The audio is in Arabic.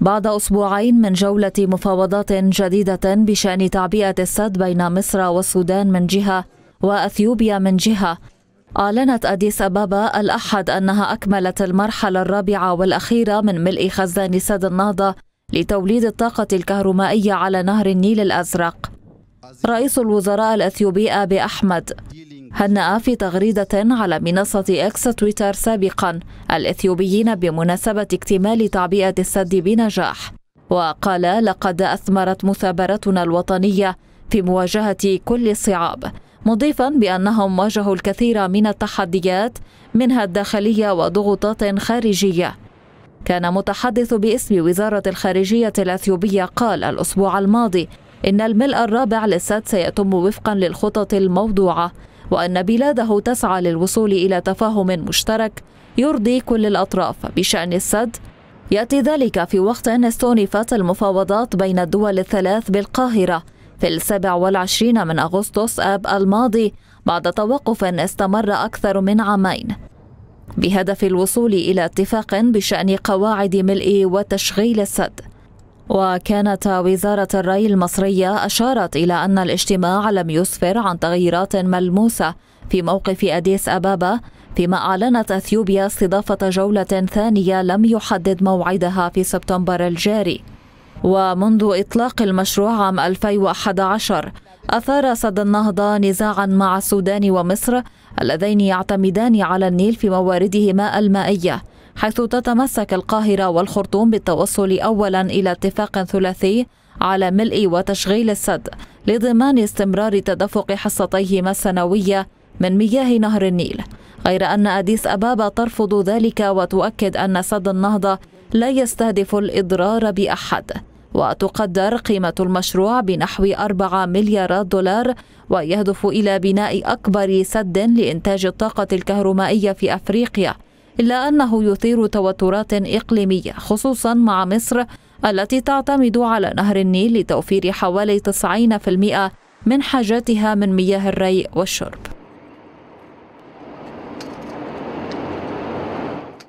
بعد أسبوعين من جولة مفاوضات جديدة بشأن تعبئة السد بين مصر والسودان من جهة وأثيوبيا من جهة أعلنت أديس أبابا الأحد أنها أكملت المرحلة الرابعة والأخيرة من ملء خزان سد النهضة لتوليد الطاقة الكهرومائية على نهر النيل الأزرق رئيس الوزراء الأثيوبي أبي أحمد هنأ في تغريدة على منصة إكس تويتر سابقا الإثيوبيين بمناسبة اكتمال تعبئة السد بنجاح وقال لقد أثمرت مثابرتنا الوطنية في مواجهة كل الصعاب مضيفا بأنهم واجهوا الكثير من التحديات منها الداخلية وضغوطات خارجية كان متحدث باسم وزارة الخارجية الأثيوبية قال الأسبوع الماضي إن الملء الرابع للسد سيتم وفقا للخطط الموضوعة وأن بلاده تسعى للوصول إلى تفاهم مشترك يرضي كل الأطراف بشأن السد يأتي ذلك في وقت استونفت المفاوضات بين الدول الثلاث بالقاهرة في السابع والعشرين من أغسطس آب الماضي بعد توقف استمر أكثر من عامين بهدف الوصول إلى اتفاق بشأن قواعد ملء وتشغيل السد وكانت وزارة الري المصرية أشارت إلى أن الاجتماع لم يسفر عن تغييرات ملموسة في موقف أديس أبابا فيما أعلنت أثيوبيا استضافة جولة ثانية لم يحدد موعدها في سبتمبر الجاري ومنذ إطلاق المشروع عام 2011 أثار سد النهضة نزاعا مع السودان ومصر اللذين يعتمدان على النيل في مواردهما المائية حيث تتمسك القاهرة والخرطوم بالتوصل أولا إلى اتفاق ثلاثي على ملء وتشغيل السد لضمان استمرار تدفق حصتيهما السنوية من مياه نهر النيل غير أن أديس أبابا ترفض ذلك وتؤكد أن سد النهضة لا يستهدف الإضرار بأحد وتقدر قيمة المشروع بنحو 4 مليارات دولار ويهدف إلى بناء أكبر سد لإنتاج الطاقة الكهرومائية في أفريقيا إلا أنه يثير توترات إقليمية خصوصا مع مصر التي تعتمد على نهر النيل لتوفير حوالي 90% من حاجاتها من مياه الري والشرب